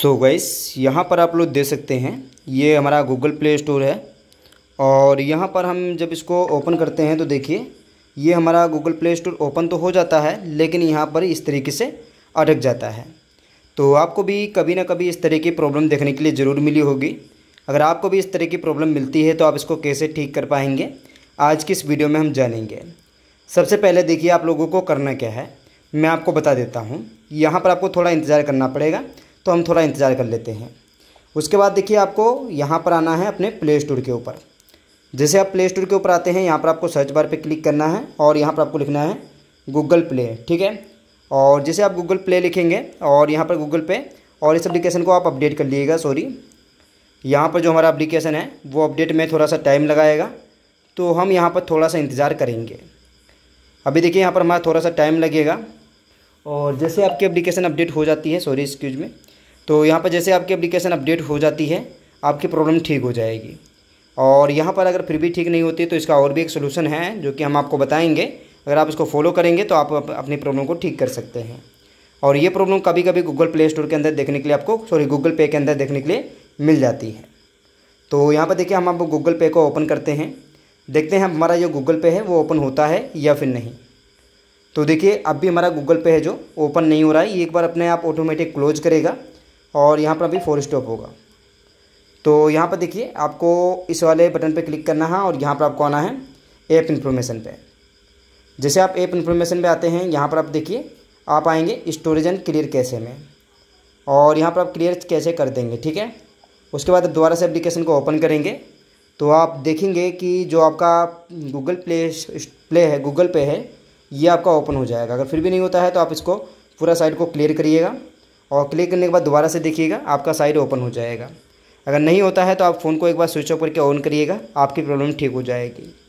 सो so gas यहाँ पर आप लोग दे सकते हैं ये हमारा गूगल प्ले स्टोर है और यहाँ पर हम जब इसको ओपन करते हैं तो देखिए ये हमारा गूगल प्ले स्टोर ओपन तो हो जाता है लेकिन यहाँ पर इस तरीके से अटक जाता है तो आपको भी कभी ना कभी इस तरह की प्रॉब्लम देखने के लिए ज़रूर मिली होगी अगर आपको भी इस तरह की प्रॉब्लम मिलती है तो आप इसको कैसे ठीक कर पाएंगे आज की इस वीडियो में हम जानेंगे सबसे पहले देखिए आप लोगों को करना क्या है मैं आपको बता देता हूँ यहाँ पर आपको थोड़ा इंतज़ार करना पड़ेगा तो हम थोड़ा इंतज़ार कर लेते हैं उसके बाद देखिए आपको यहाँ पर आना है अपने प्ले स्टोर के ऊपर जैसे आप प्ले स्टोर के ऊपर आते हैं यहाँ पर आपको सर्च बार पे क्लिक करना है और यहाँ पर आपको लिखना है गूगल प्ले ठीक है और जैसे आप गूगल प्ले लिखेंगे और यहाँ पर गूगल पे और इस एप्लीकेशन को आप अपडेट कर लीजिएगा सॉरी यहाँ पर जो हमारा एप्लीकेशन है वो अपडेट में थोड़ा सा टाइम लगाएगा तो हम यहाँ पर थोड़ा सा इंतज़ार करेंगे अभी देखिए यहाँ पर हमारा थोड़ा सा टाइम लगेगा और जैसे आपकी एप्लीकेशन अपडेट हो जाती है सॉरी एक्सक्यूज में तो यहाँ पर जैसे आपकी अप्लीकेशन अपडेट हो जाती है आपकी प्रॉब्लम ठीक हो जाएगी और यहाँ पर अगर फिर भी ठीक नहीं होती तो इसका और भी एक सोल्यूशन है जो कि हम आपको बताएंगे अगर आप इसको फॉलो करेंगे तो आप अपनी प्रॉब्लम को ठीक कर सकते हैं और ये प्रॉब्लम कभी कभी गूगल प्ले स्टोर के अंदर देखने के लिए आपको सॉरी गूगल पे के अंदर देखने के लिए मिल जाती है तो यहाँ पर देखिए हम आप गूगल पे को ओपन करते हैं देखते हैं हमारा जो गूगल पे है वो ओपन होता है या फिर नहीं तो देखिए अब भी हमारा गूगल पे है जो ओपन नहीं हो रहा है ये एक बार अपने आप ऑटोमेटिक क्लोज करेगा और यहाँ पर अभी फोर स्टॉप होगा तो यहाँ पर देखिए आपको इस वाले बटन पर क्लिक करना है और यहाँ पर आपको आना है ऐप इन्फॉर्मेशन पर जैसे आप ऐप इन्फॉर्मेशन पर आते हैं यहाँ पर आप देखिए आप आएंगे स्टोरेज एंड क्लियर कैसे में और यहाँ पर आप क्लियर कैसे कर देंगे ठीक है उसके बाद आप दोबारा से एप्लीकेशन को ओपन करेंगे तो आप देखेंगे कि जो आपका गूगल प्ले प्ले है गूगल पे है ये आपका ओपन हो जाएगा अगर फिर भी नहीं होता है तो आप इसको पूरा साइड को क्लियर करिएगा और क्लिक करने के बाद दोबारा से देखिएगा आपका साइट ओपन हो जाएगा अगर नहीं होता है तो आप फ़ोन को एक बार स्विच ऑफ करके ऑन करिएगा आपकी प्रॉब्लम ठीक हो जाएगी